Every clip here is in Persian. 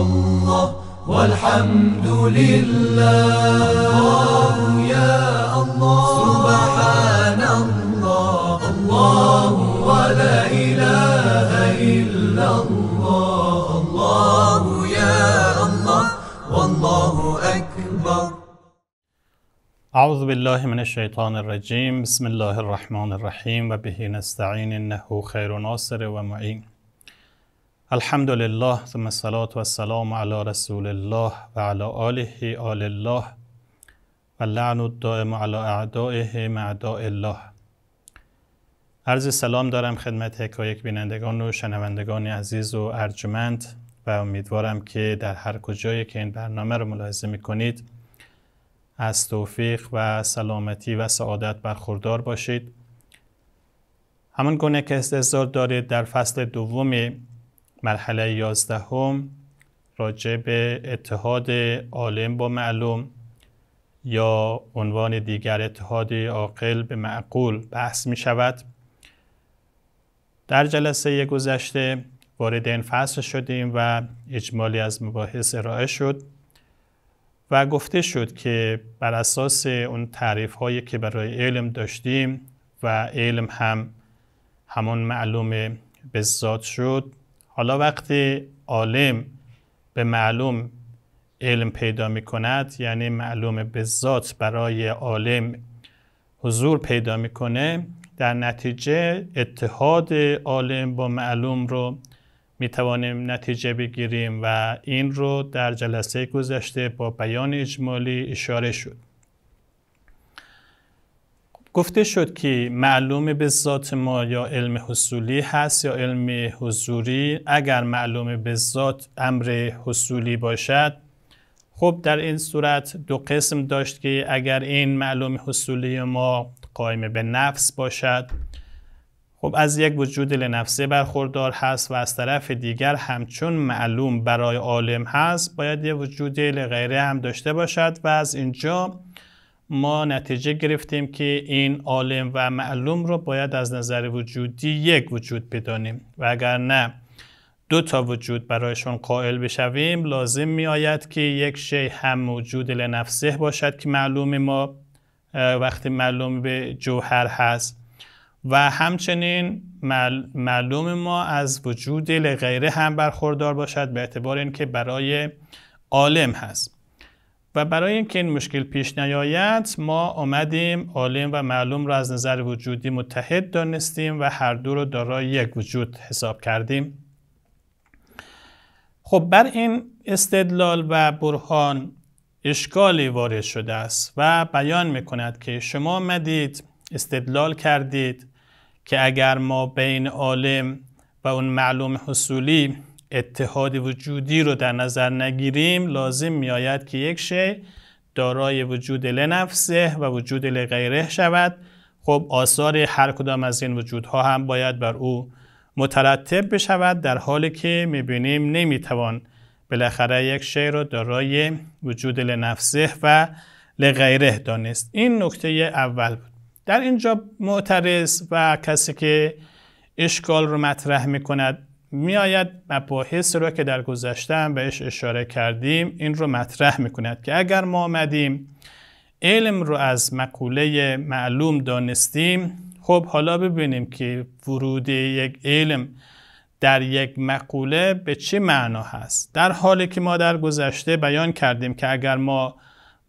الله والحمد لله الله يا الله سبحان الله الله ولا إله إلا الله الله يا الله والله أكبر أعوذ بالله من الشيطان الرجيم بسم الله الرحمن الرحيم وبه نستعين إنه خير ناصر ومعين الحمد لله ثم الصلاة والسلام على رسول الله وعلى آله آل الله و الدائم على اعدائه معداء الله عرض سلام دارم خدمت حکایک بینندگان و شنوندگان عزیز و ارجمند و امیدوارم که در هر کجایی که این برنامه رو ملاحظه میکنید، از توفیق و سلامتی و سعادت برخوردار باشید همان گونه که استعزار دارید در فصل دومی مرحله یازدهم راجع به اتحاد عالم با معلوم یا عنوان دیگر اتحاد عاقل به معقول بحث می شود در جلسه گذشته وارد این فصل شدیم و اجمالی از مباحث ارائه شد و گفته شد که بر اساس اون تعریف هایی که برای علم داشتیم و علم هم همون معلوم به ذات شد حالا وقتی عالم به معلوم علم پیدا می کند یعنی معلوم به ذات برای عالم حضور پیدا میکنه در نتیجه اتحاد عالم با معلوم رو می توانیم نتیجه بگیریم و این رو در جلسه گذشته با بیان اجمالی اشاره شد گفته شد که معلوم به ذات ما یا علم حصولی هست یا علم حضوری اگر معلوم به ذات امر حصولی باشد خب در این صورت دو قسم داشت که اگر این معلوم حصولی ما قائم به نفس باشد خب از یک وجود لنفسه برخوردار هست و از طرف دیگر همچون معلوم برای عالم هست باید یه وجود لغیره هم داشته باشد و از اینجا ما نتیجه گرفتیم که این عالم و معلوم رو باید از نظر وجودی یک وجود بدانیم و اگر نه دو تا وجود برایشون قائل بشویم لازم می آید که یک شی هم موجود لنفسه باشد که معلوم ما وقتی معلوم به جوهر هست و همچنین معلوم ما از وجود لغیره هم برخوردار باشد به اعتبار اینکه برای عالم هست و برای اینکه این مشکل پیش نیاید ما آمدیم عالم و معلوم را از نظر وجودی متحد دانستیم و هر دو را دارای یک وجود حساب کردیم خب بر این استدلال و برهان اشکالی وارد شده است و بیان میکند که شما آمدید استدلال کردید که اگر ما بین عالم و اون معلوم حصولی اتحاد وجودی رو در نظر نگیریم لازم میآید که یک شی دارای وجود لنفسه و وجود لغیره شود خب آثار هر کدام از این وجودها هم باید بر او مترتب بشود در حالی که میبینیم نمیتوان بالاخره یک شی رو دارای وجود لنفسه و لغیره دانست این نکته اول بود در اینجا معترض و کسی که اشکال رو مطرح می کند میآید مباحث رو که در گذشته بهش اشاره کردیم این رو مطرح میکند که اگر ما آمدیم علم رو از مقوله معلوم دانستیم خب حالا ببینیم که ورود یک علم در یک مقوله به چه معنا هست در حالی که ما در گذشته بیان کردیم که اگر ما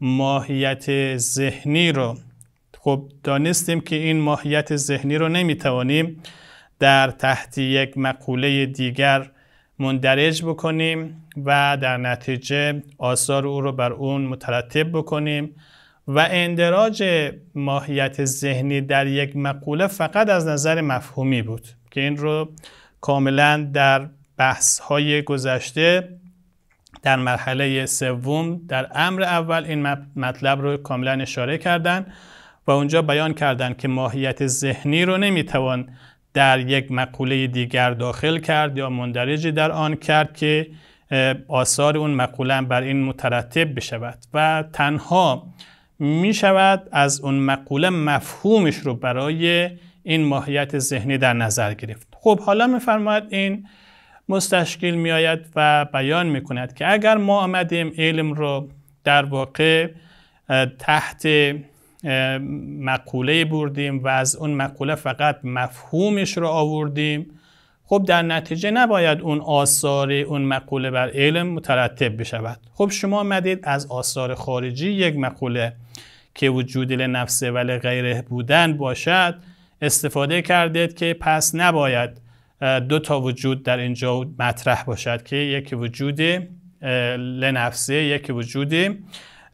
ماهیت ذهنی رو خب دانستیم که این ماهیت ذهنی رو نمیتوانیم در تحت یک مقوله دیگر مندرج بکنیم و در نتیجه آثار او رو بر اون مترتب بکنیم و اندراج ماهیت ذهنی در یک مقوله فقط از نظر مفهومی بود که این رو کاملا در بحث های گذشته در مرحله سوم در امر اول این مطلب رو کاملا اشاره کردن و اونجا بیان کردند که ماهیت ذهنی رو نمیتوان در یک مقوله دیگر داخل کرد یا مندرجی در آن کرد که آثار اون مقوله بر این مترتب بشود و تنها می شود از اون مقوله مفهومش رو برای این ماهیت ذهنی در نظر گرفت خب حالا میفرماید این مستشکل می آید و بیان می کند که اگر ما آمدیم علم رو در واقع تحت مقوله بردیم و از اون مقوله فقط مفهومش رو آوردیم خب در نتیجه نباید اون آثار اون مقوله بر علم مترتب بشود خب شما مدید از آثار خارجی یک مقوله که وجود لنفسه ولی غیره بودن باشد استفاده کردید که پس نباید دو تا وجود در اینجا مطرح باشد که یک وجود لنفسه یک وجود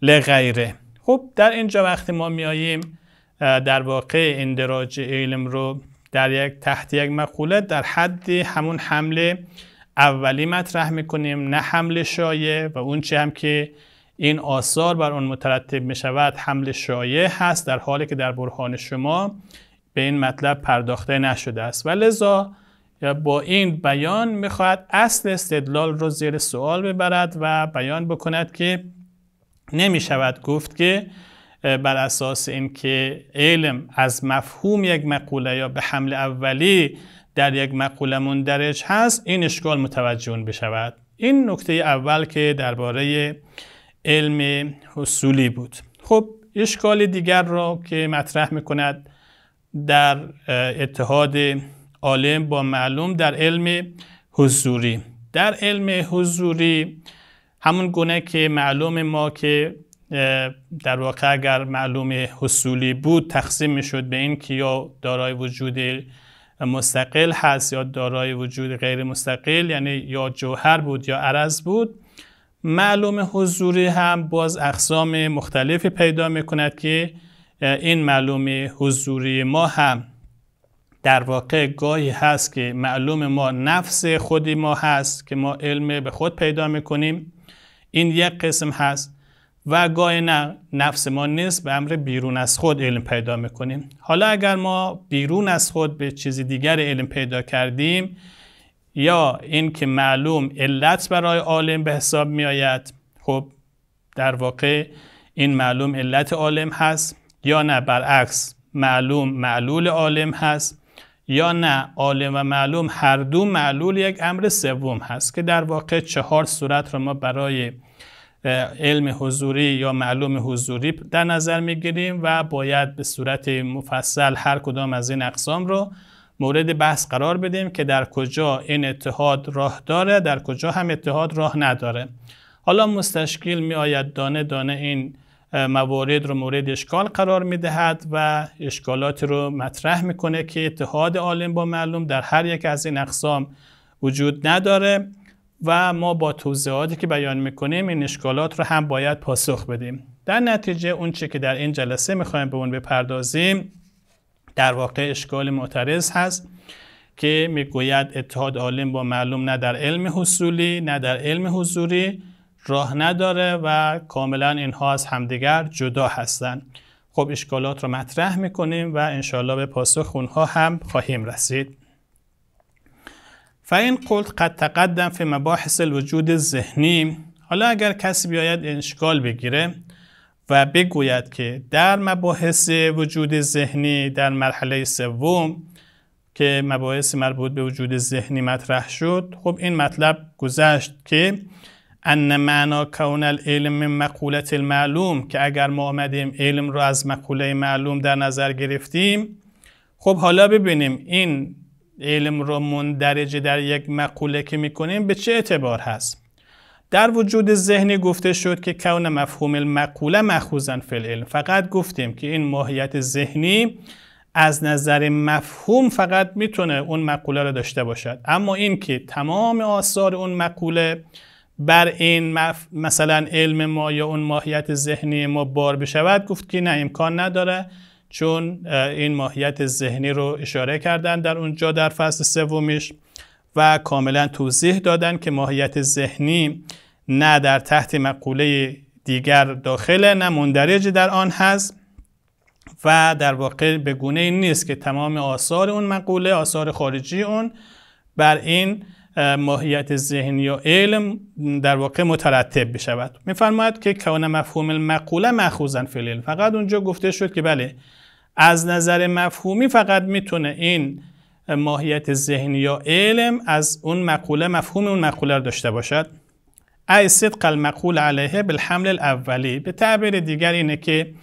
لغیره خب در اینجا وقتی ما میاییم در واقع اندراج علم رو در یک تحت یک مقوله در حد همون حمله اولی مطرح میکنیم نه حمله شایع و اون چی هم که این آثار بر اون مترتب می شود حمل شایع هست در حالی که در برهان شما به این مطلب پرداخته نشده است و لذا با این بیان میخواهد اصل استدلال رو زیر سوال ببرد و بیان بکند که نمی شود گفت که بر اساس اینکه علم از مفهوم یک مقوله یا به حمل اولی در یک مقوله مندرج هست این اشکال متوجهون بشود این نکته اول که درباره علم حصولی بود خب اشکال دیگر را که مطرح میکند در اتحاد عالم با معلوم در علم حضوری در علم حضوری همون گونه که معلوم ما که در واقع اگر معلوم حصولی بود تقسیم میشد به این که یا دارای وجود مستقل هست یا دارای وجود غیر مستقل یعنی یا جوهر بود یا عرض بود معلوم حضوری هم باز اقسام مختلفی پیدا می کند که این معلوم حضوری ما هم در واقع گاهی هست که معلوم ما نفس خودی ما هست که ما علم به خود پیدا می این یک قسم هست و گاهی نه نفس ما نیست به امر بیرون از خود علم پیدا میکنیم حالا اگر ما بیرون از خود به چیزی دیگر علم پیدا کردیم یا اینکه معلوم علت برای عالم به حساب می آید خب در واقع این معلوم علت عالم هست یا نه برعکس معلوم معلول عالم هست یا نه عالم و معلوم هر دو معلول یک امر سوم هست که در واقع چهار صورت را ما برای علم حضوری یا معلوم حضوری در نظر میگیریم و باید به صورت مفصل هر کدام از این اقسام رو مورد بحث قرار بدیم که در کجا این اتحاد راه داره در کجا هم اتحاد راه نداره حالا مستشکل می آید دانه دانه این موارد رو مورد اشکال قرار میدهد و اشکالات رو مطرح میکنه که اتحاد عالم با معلوم در هر یک از این اقسام وجود نداره و ما با توضیحاتی که بیان میکنیم این اشکالات رو هم باید پاسخ بدیم در نتیجه اون که در این جلسه میخوایم به اون بپردازیم در واقع اشکال معترض هست که میگوید اتحاد عالم با معلوم نه در علم حصولی نه در علم حضوری راه نداره و کاملا اینها از همدیگر جدا هستند خب اشکالات رو مطرح میکنیم و انشالله به پاسخ اونها هم خواهیم رسید فاین قلت قد تقدم فی مباحث الوجود ذهنی حالا اگر کسی بیاید اشکال بگیره و بگوید که در مباحث وجود ذهنی در مرحله سوم که مباحث مربوط به وجود ذهنی مطرح شد خب این مطلب گذشت که ان معنا کون العلم من مقولت المعلوم که اگر ما آمدیم علم رو از مقوله معلوم در نظر گرفتیم خب حالا ببینیم این علم رو مندرج در یک مقوله که میکنیم به چه اعتبار هست در وجود ذهنی گفته شد که کون مفهوم المقوله مخوزن فی العلم فقط گفتیم که این ماهیت ذهنی از نظر مفهوم فقط میتونه اون مقوله رو داشته باشد اما این که تمام آثار اون مقوله بر این مثلا علم ما یا اون ماهیت ذهنی ما بار بشود گفت که نه امکان نداره چون این ماهیت ذهنی رو اشاره کردن در اونجا در فصل سومش و کاملا توضیح دادن که ماهیت ذهنی نه در تحت مقوله دیگر داخله نه مندرج در آن هست و در واقع به گونه این نیست که تمام آثار اون مقوله آثار خارجی اون بر این ماهیت ذهن یا علم در واقع مترتب بشود میفرماید که کان مفهوم المقوله مخوزن العلم فقط اونجا گفته شد که بله از نظر مفهومی فقط میتونه این ماهیت ذهن یا علم از اون مقوله مفهوم اون مقوله رو داشته باشد ای صدق المقول علیه بالحمل الاولی به تعبیر دیگر اینه که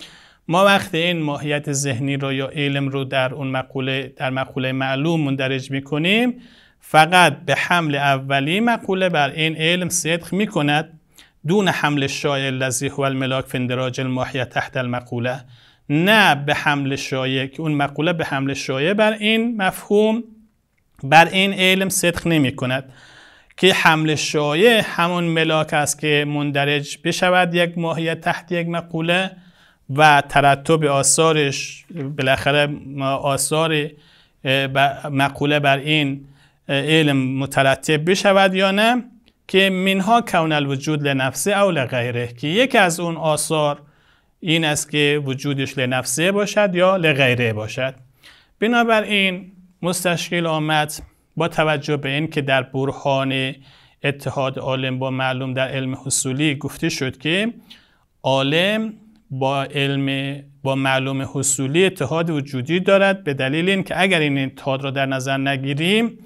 ما وقتی این ماهیت ذهنی رو یا علم رو در اون مقوله در مقوله معلوم مندرج میکنیم فقط به حمل اولی مقوله بر این علم صدق می کند دون حمل شایع لذیح هو الملاک فندراج الماحیه تحت المقوله نه به حمل شایع که اون مقوله به حمل شایع بر این مفهوم بر این علم صدق نمی کند که حمل شایع همون ملاک است که مندرج بشود یک ماهیت تحت یک مقوله و ترتب آثارش بالاخره آثار مقوله بر این علم مترتب بشود یا نه که منها کون الوجود لنفسه او لغیره که یکی از اون آثار این است که وجودش لنفسه باشد یا لغیره باشد بنابراین مستشکل آمد با توجه به این که در برهان اتحاد عالم با معلوم در علم حصولی گفته شد که عالم با علم با معلوم حصولی اتحاد وجودی دارد به دلیل اینکه اگر این اتحاد را در نظر نگیریم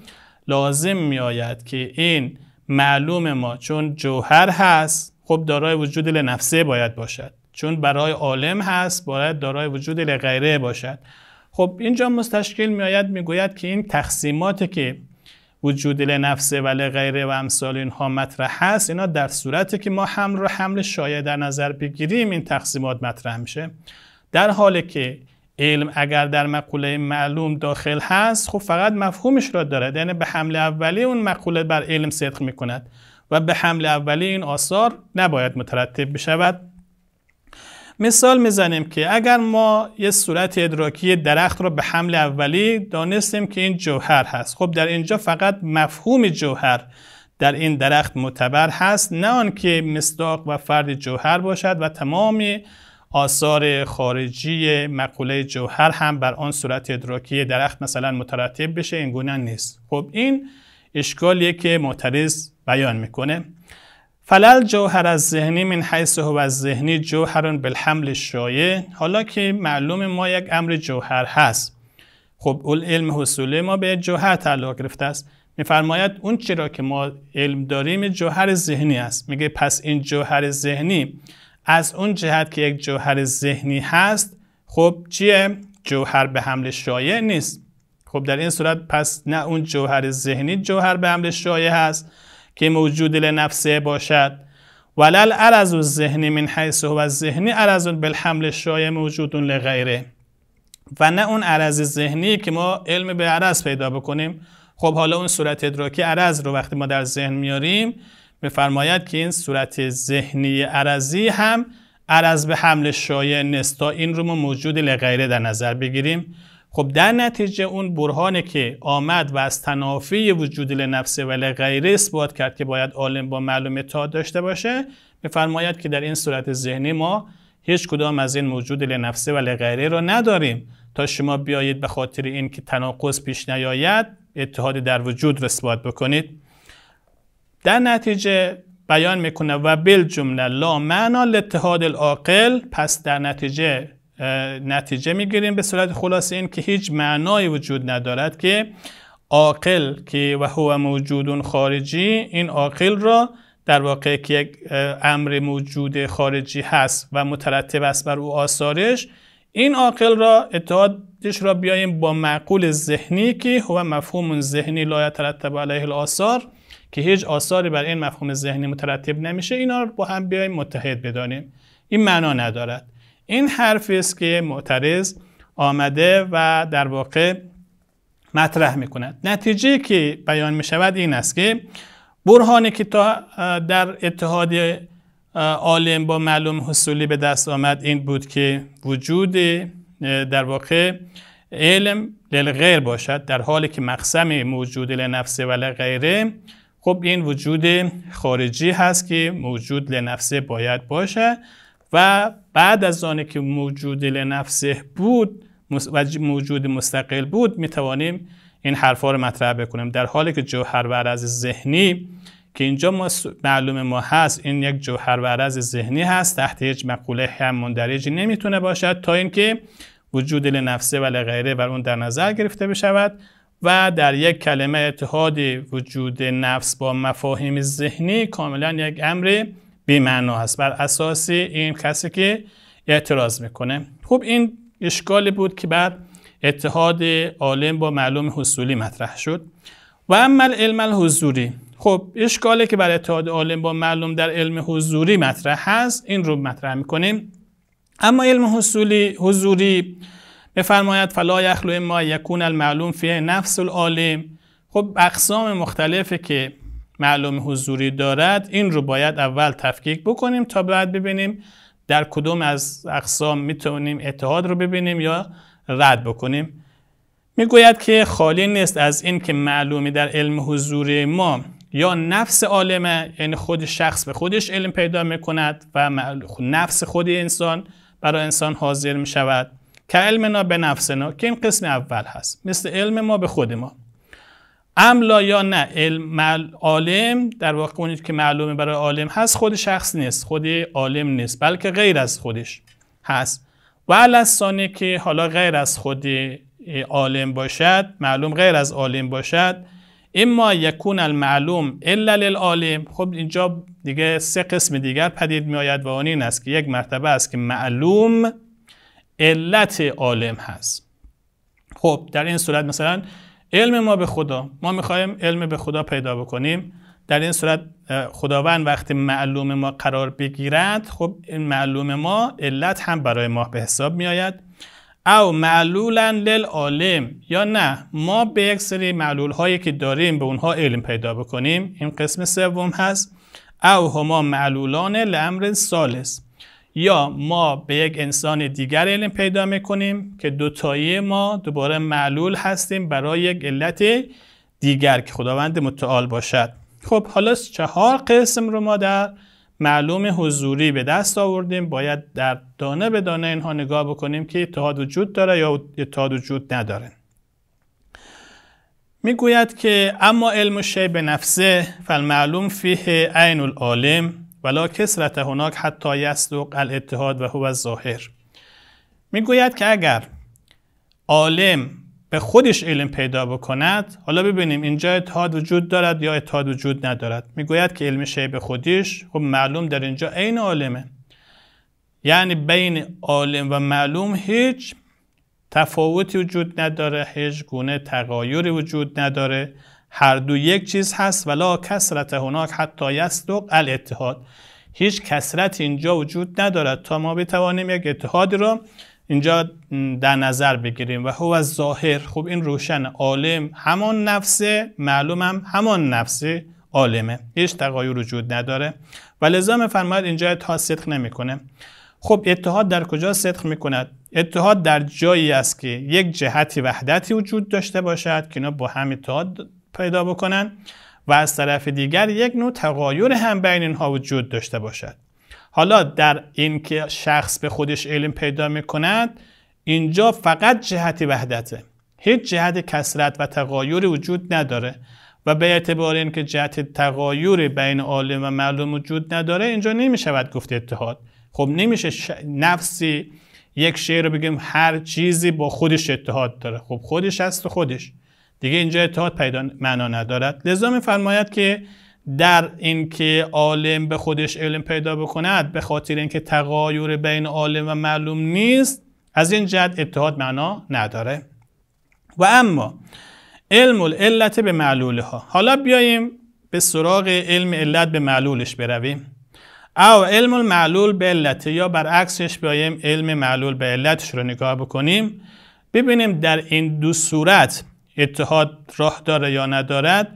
لازم می آید که این معلوم ما چون جوهر هست خب دارای وجود لنفسه باید باشد چون برای عالم هست باید دارای وجود لغیره باشد خب اینجا مستشکل میآید میگوید که این تقسیمات که وجود لنفسه و لغیره و امثال اینها مطرح هست اینا در صورتی که ما هم رو حمل شاید در نظر بگیریم این تقسیمات مطرح میشه در حالی که علم اگر در مقوله معلوم داخل هست خب فقط مفهومش را دارد یعنی به حمل اولی اون مقوله بر علم صدق می کند و به حمل اولی این آثار نباید مترتب بشود مثال میزنیم که اگر ما یه صورت ادراکی درخت را به حمل اولی دانستیم که این جوهر هست خب در اینجا فقط مفهوم جوهر در این درخت معتبر هست نه آنکه مصداق و فرد جوهر باشد و تمامی آثار خارجی مقوله جوهر هم بر آن صورت ادراکی درخت مثلا مترتب بشه این گونه نیست خب این اشکالیه که معترض بیان میکنه فلل جوهر از ذهنی من حیث هو از ذهنی جوهرون بالحمل شایع حالا که معلوم ما یک امر جوهر هست خب علم حصولی ما به جوهر تعلق گرفته است میفرماید اون چرا که ما علم داریم جوهر ذهنی است میگه پس این جوهر ذهنی از اون جهت که یک جوهر ذهنی هست خب چیه؟ جوهر به حمل شایع نیست خب در این صورت پس نه اون جوهر ذهنی جوهر به حمل شایع هست که موجود لنفسه باشد ولل عرض ذهنی من حیث و ذهنی عرض بالحمل شایع موجود لغیره و نه اون عرض ذهنی که ما علم به عرض پیدا بکنیم خب حالا اون صورت ادراکی عرض رو وقتی ما در ذهن میاریم میفرماید که این صورت ذهنی عرضی هم عرض به حمل شایع نستا این رو ما موجود لغیره در نظر بگیریم خب در نتیجه اون برهانی که آمد و از تنافی وجود لنفسه و لغیره اثبات کرد که باید عالم با معلوم تا داشته باشه میفرماید که در این صورت ذهنی ما هیچ کدام از این موجود لنفسه و لغیره را نداریم تا شما بیایید به خاطر این که تناقض پیش نیاید اتحاد در وجود رو اثبات بکنید در نتیجه بیان میکنه و بل جمله لا معنا لاتحاد العاقل پس در نتیجه نتیجه میگیریم به صورت خلاصه این که هیچ معنایی وجود ندارد که عاقل که و هو موجودون خارجی این عاقل را در واقع که یک امر موجود خارجی هست و مترتب است بر او آثارش این عاقل را اتحادش را بیاییم با معقول ذهنی که هو مفهوم ذهنی لا یترتب علیه الاثار که هیچ آثاری بر این مفهوم ذهنی مترتب نمیشه اینا رو با هم بیایم متحد بدانیم این معنا ندارد این حرفی است که معترض آمده و در واقع مطرح میکند نتیجه که بیان میشود این است که برهانی که تا در اتحاد عالم با معلوم حصولی به دست آمد این بود که وجود در واقع علم للغیر باشد در حالی که مقسم موجود لنفسه و لغیره خب این وجود خارجی هست که موجود لنفسه باید باشه و بعد از آنه که موجود لنفسه بود و موجود مستقل بود می توانیم این حرفا رو مطرح بکنیم در حالی که جوهر و عرض ذهنی که اینجا معلوم ما هست این یک جوهر و عرض ذهنی هست تحت هیچ مقوله هم مندرج نمیتونه باشد تا اینکه وجود لنفسه و لغیره بر اون در نظر گرفته بشود و در یک کلمه اتحاد وجود نفس با مفاهیم ذهنی کاملا یک امر بیمعنا است بر اساس این کسی که اعتراض میکنه خب این اشکالی بود که بر اتحاد عالم با معلوم حصولی مطرح شد و اما علم الحضوری خب اشکالی که بر اتحاد عالم با معلوم در علم حضوری مطرح هست این رو مطرح میکنیم اما علم حصولی حضوری بفرماید فلا یخلو ما یکون المعلوم فی نفس العالم خب اقسام مختلفی که معلوم حضوری دارد این رو باید اول تفکیک بکنیم تا بعد ببینیم در کدوم از اقسام میتونیم اتحاد رو ببینیم یا رد بکنیم میگوید که خالی نیست از این که معلومی در علم حضوری ما یا نفس عالمه یعنی خود شخص به خودش علم پیدا میکند و نفس خود انسان برای انسان حاضر میشود که علمنا به نفسنا که این قسم اول هست مثل علم ما به خود ما املا یا نه علم عالم در واقع اونی که معلومه برای عالم هست خود شخص نیست خود عالم نیست بلکه غیر از خودش هست و علسانه که حالا غیر از خود عالم باشد معلوم غیر از عالم باشد اما یکون المعلوم الا للعالم خب اینجا دیگه سه قسم دیگر پدید می آید و آن این است که یک مرتبه است که معلوم علت عالم هست خب در این صورت مثلا علم ما به خدا ما میخوایم علم به خدا پیدا بکنیم در این صورت خداوند وقتی معلوم ما قرار بگیرد خب این معلوم ما علت هم برای ما به حساب میآید او معلولا للعالم یا نه ما به یک سری معلول هایی که داریم به اونها علم پیدا بکنیم این قسم سوم هست او هما معلولان لامر سالس یا ما به یک انسان دیگر علم پیدا میکنیم که دوتایی ما دوباره معلول هستیم برای یک علت دیگر که خداوند متعال باشد خب حالا چهار قسم رو ما در معلوم حضوری به دست آوردیم باید در دانه به دانه اینها نگاه بکنیم که اتحاد وجود داره یا اتحاد وجود نداره میگوید که اما علم شی به نفسه فالمعلوم فیه عین العالم ولا کسرت هناک حتی یصدق الاتحاد و هو ظاهر. میگوید که اگر عالم به خودش علم پیدا بکند حالا ببینیم اینجا اتحاد وجود دارد یا اتحاد وجود ندارد میگوید که علم شی به خودش خب معلوم در اینجا عین عالمه یعنی بین عالم و معلوم هیچ تفاوتی وجود نداره هیچ گونه تغایری وجود نداره هر دو یک چیز هست ولا کسرت هناک حتی یصدق الاتحاد هیچ کسرت اینجا وجود ندارد تا ما بتوانیم یک اتحادی را اینجا در نظر بگیریم و هو ظاهر خب این روشن عالم همان نفس معلومم همان نفس عالمه هیچ تغایر وجود نداره و لذا فرماید اینجا اتحاد صدق نمیکنه خب اتحاد در کجا صدق میکند اتحاد در جایی است که یک جهتی وحدتی وجود داشته باشد که اینا با هم اتحاد پیدا بکنن و از طرف دیگر یک نوع تغایر هم بین اینها وجود داشته باشد حالا در اینکه شخص به خودش علم پیدا می کند اینجا فقط جهت وحدته هیچ جهت کسرت و تغایر وجود نداره و به اعتبار اینکه جهت تغایر بین عالم و معلوم وجود نداره اینجا نمی شود گفت اتحاد خب نمیشه ش... نفسی یک شعر رو بگیم هر چیزی با خودش اتحاد داره خب خودش است و خودش دیگه اینجا اتحاد پیدا معنا ندارد لذا میفرماید که در اینکه عالم به خودش علم پیدا بکند به خاطر اینکه تغایر بین عالم و معلوم نیست از این جد اتحاد معنا نداره و اما علم العلت به معلوله ها حالا بیاییم به سراغ علم علت به معلولش برویم او علم المعلول به علت یا برعکسش بیاییم علم معلول به علتش رو نگاه بکنیم ببینیم در این دو صورت اتحاد راه داره یا ندارد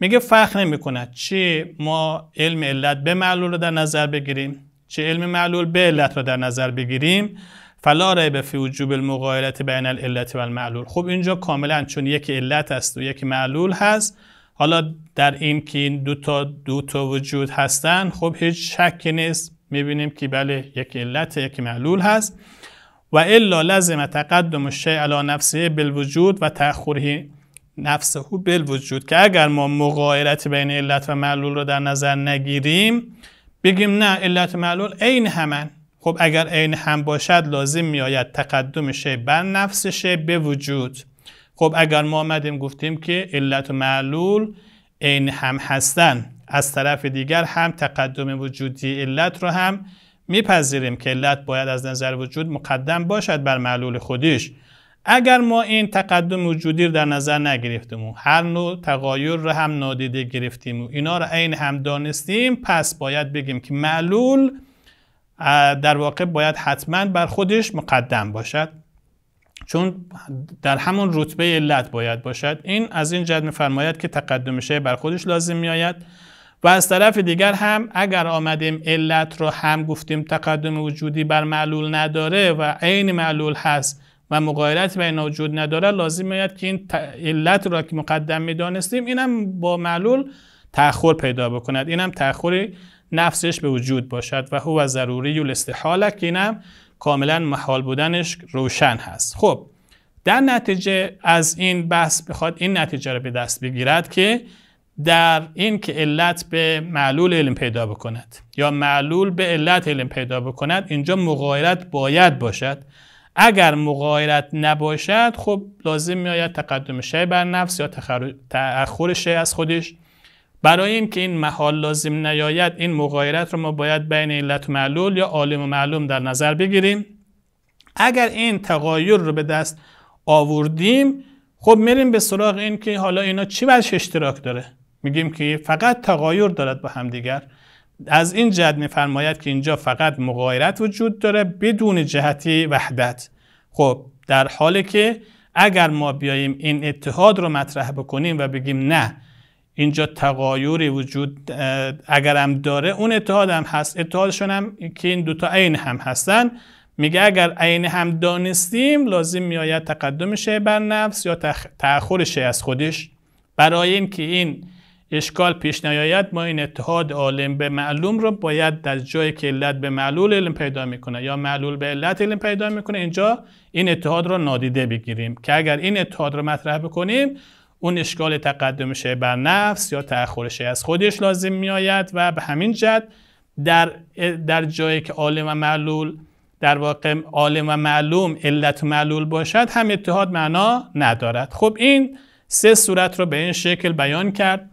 میگه فرق نمی کند چه ما علم علت به معلول رو در نظر بگیریم چه علم معلول به علت رو در نظر بگیریم فلا به فی وجوب المقایلت بین العلت و المعلول خب اینجا کاملا چون یک علت است و یک معلول هست حالا در این که این دو تا دو تا وجود هستن خب هیچ شک نیست میبینیم که بله یک علت یک معلول هست و الا لزم تقدم الشیء علی نفسه بالوجود و تأخره نفسه بالوجود که اگر ما مغایرت بین علت و معلول رو در نظر نگیریم بگیم نه علت و معلول عین همن خب اگر عین هم باشد لازم میآید تقدم شی بر نفس شی به وجود خب اگر ما آمدیم گفتیم که علت و معلول عین هم هستن از طرف دیگر هم تقدم وجودی علت رو هم میپذیریم که علت باید از نظر وجود مقدم باشد بر معلول خودش اگر ما این تقدم وجودی رو در نظر نگرفتیم و هر نوع تغایر رو هم نادیده گرفتیم و اینا رو عین هم دانستیم پس باید بگیم که معلول در واقع باید حتما بر خودش مقدم باشد چون در همون رتبه علت باید باشد این از این جد میفرماید که تقدم شی بر خودش لازم میآید و از طرف دیگر هم اگر آمدیم علت رو هم گفتیم تقدم وجودی بر معلول نداره و عین معلول هست و مقایرت بین وجود نداره لازم میاد که این علت را که مقدم میدانستیم اینم با معلول تأخر پیدا بکند اینم تأخر نفسش به وجود باشد و هو ضروری و استحاله که اینم کاملا محال بودنش روشن هست خب در نتیجه از این بحث بخواد این نتیجه را به دست بگیرد که در این که علت به معلول علم پیدا بکند یا معلول به علت علم پیدا بکند اینجا مغایرت باید باشد اگر مغایرت نباشد خب لازم می آید تقدم شی بر نفس یا تأخر شی از خودش برای اینکه این محال لازم نیاید این مغایرت رو ما باید بین علت و معلول یا عالم و معلوم در نظر بگیریم اگر این تغایر رو به دست آوردیم خب میریم به سراغ این که حالا اینا چی برش اشتراک داره میگیم که فقط تغایر دارد با همدیگر از این جهت میفرماید که اینجا فقط مغایرت وجود داره بدون جهتی وحدت خب در حالی که اگر ما بیاییم این اتحاد رو مطرح بکنیم و بگیم نه اینجا تغایری وجود اگر هم داره اون اتحاد هم هست اتحادشون هم که این دوتا عین هم هستن میگه اگر عین هم دانستیم لازم میآید تقدم شه بر نفس یا تأخر شه از خودش برای که این اشکال پیش نیاید ما این اتحاد عالم به معلوم رو باید در جایی که علت به معلول علم پیدا میکنه یا معلول به علت علم پیدا میکنه اینجا این اتحاد رو نادیده بگیریم که اگر این اتحاد رو مطرح بکنیم اون اشکال تقدم شه بر نفس یا تأخر شی از خودش لازم میآید و به همین جد در, در جایی که عالم و معلول در واقع عالم و معلوم علت و معلول باشد هم اتحاد معنا ندارد خب این سه صورت رو به این شکل بیان کرد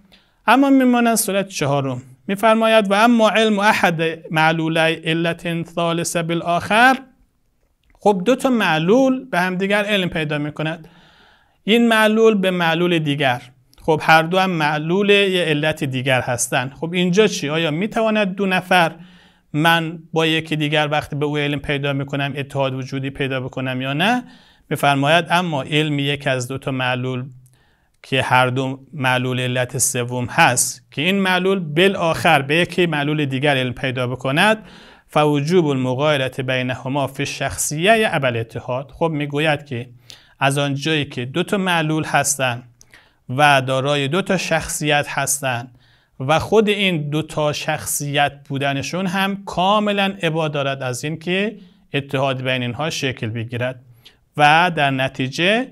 اما میماند صورت چهارم میفرماید و اما علم احد معلوله علت ثالثه بالآخر خب دو تا معلول به همدیگر علم پیدا میکند این معلول به معلول دیگر خب هر دو هم معلول یه علت دیگر هستند خب اینجا چی آیا میتواند دو نفر من با یکی دیگر وقتی به او علم پیدا میکنم اتحاد وجودی پیدا بکنم یا نه میفرماید اما علم یک از دو تا معلول که هر دو معلول علت سوم هست که این معلول بالاخر به یکی معلول دیگر علم پیدا بکند فوجوب المقایرت بینهما فی شخصیه ابل اتحاد خب میگوید که از آنجایی که دو تا معلول هستند و دارای دو تا شخصیت هستند و خود این دو تا شخصیت بودنشون هم کاملا عبا دارد از اینکه اتحاد بین اینها شکل بگیرد و در نتیجه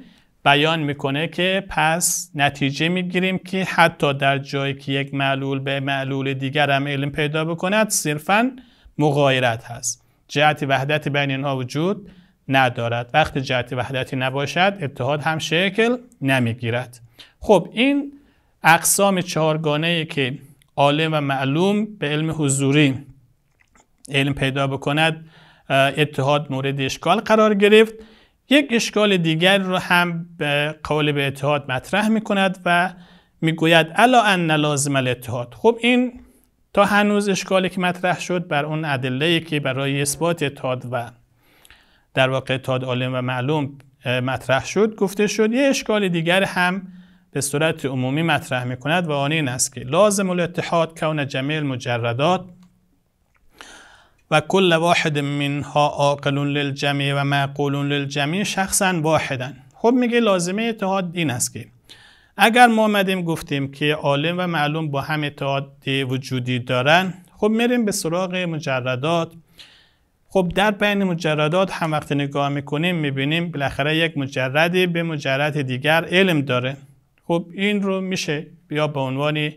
بیان میکنه که پس نتیجه میگیریم که حتی در جایی که یک معلول به معلول دیگر هم علم پیدا بکند صرفا مغایرت هست جهت وحدت بین اینها وجود ندارد وقتی جهت وحدتی نباشد اتحاد هم شکل نمیگیرد خب این اقسام چهارگانه که عالم و معلوم به علم حضوری علم پیدا بکند اتحاد مورد اشکال قرار گرفت یک اشکال دیگر رو هم به قول به اتحاد مطرح می کند و میگوید الا ان لازم الاتحاد خب این تا هنوز اشکالی که مطرح شد بر اون ادله که برای اثبات اتحاد و در واقع اتحاد عالم و معلوم مطرح شد گفته شد یه اشکال دیگر هم به صورت عمومی مطرح می کند و آن این است که لازم الاتحاد کون جمیع مجردات، و کل واحد منها عاقل للجمعی و معقول للجمعی شخصا واحدن خب میگه لازمه اتحاد این است که اگر ما آمدیم گفتیم که عالم و معلوم با هم اتحاد وجودی دارن خب میریم به سراغ مجردات خب در بین مجردات هم وقت نگاه میکنیم میبینیم بالاخره یک مجردی به مجرد دیگر علم داره خب این رو میشه بیا به عنوانی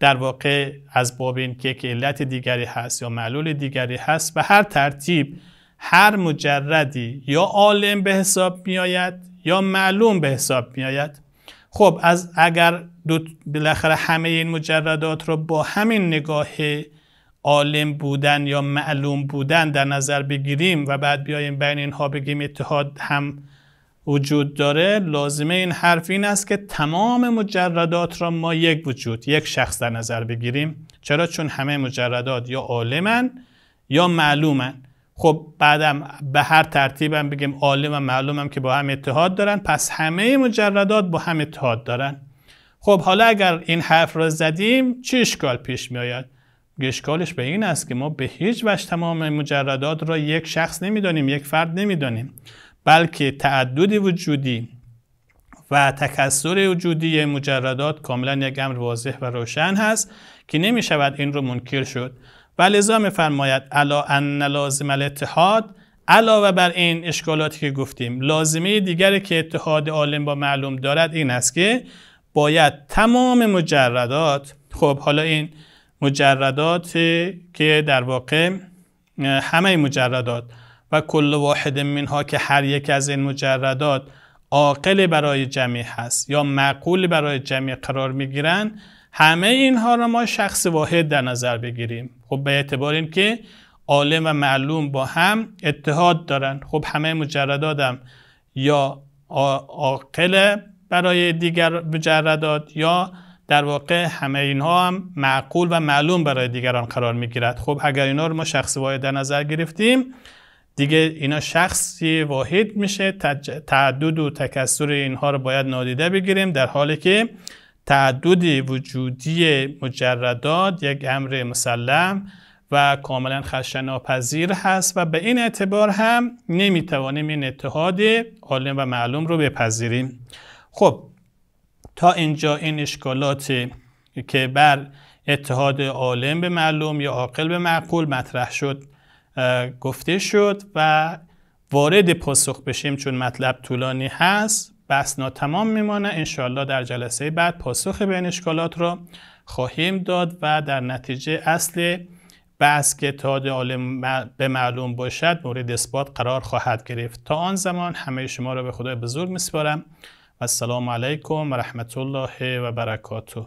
در واقع از باب که یک علت دیگری هست یا معلول دیگری هست به هر ترتیب هر مجردی یا عالم به حساب میآید یا معلوم به حساب میآید خب از اگر دو بالاخره همه این مجردات رو با همین نگاه عالم بودن یا معلوم بودن در نظر بگیریم و بعد بیاییم بین اینها بگیم اتحاد هم وجود داره لازمه این حرف این است که تمام مجردات را ما یک وجود یک شخص در نظر بگیریم چرا چون همه مجردات یا عالمن یا معلومن خب بعدم به هر ترتیبم بگیم عالم و معلومم که با هم اتحاد دارن پس همه مجردات با هم اتحاد دارن خب حالا اگر این حرف را زدیم چه اشکال پیش می آید اشکالش به این است که ما به هیچ وجه تمام مجردات را یک شخص نمیدانیم یک فرد نمیدانیم بلکه تعدد وجودی و تکسر وجودی مجردات کاملا یک امر واضح و روشن هست که نمی شود این رو منکر شد و لذا فرماید الا ان لازم الاتحاد علاوه بر این اشکالاتی که گفتیم لازمه دیگری که اتحاد عالم با معلوم دارد این است که باید تمام مجردات خب حالا این مجردات که در واقع همه مجردات و کل واحد ها که هر یک از این مجردات عاقل برای جمعی هست یا معقول برای جمعی قرار گیرند همه اینها را ما شخص واحد در نظر بگیریم خب به اعتبار که عالم و معلوم با هم اتحاد دارند خب همه مجرداتم یا عاقل برای دیگر مجردات یا در واقع همه اینها هم معقول و معلوم برای دیگران قرار می گیرد خب اگر اینا رو ما شخص واحد در نظر گرفتیم دیگه اینا شخصی واحد میشه تعدد و تکسر اینها رو باید نادیده بگیریم در حالی که تعدد وجودی مجردات یک امر مسلم و کاملا خشناپذیر هست و به این اعتبار هم نمیتوانیم این اتحاد عالم و معلوم رو بپذیریم خب تا اینجا این اشکالات که بر اتحاد عالم به معلوم یا عاقل به معقول مطرح شد گفته شد و وارد پاسخ بشیم چون مطلب طولانی هست بحث ناتمام میمانه انشاءالله در جلسه بعد پاسخ به این اشکالات را خواهیم داد و در نتیجه اصل بس که تا به معلوم باشد مورد اثبات قرار خواهد گرفت تا آن زمان همه شما را به خدای بزرگ میسپارم و السلام علیکم و رحمت الله و برکاته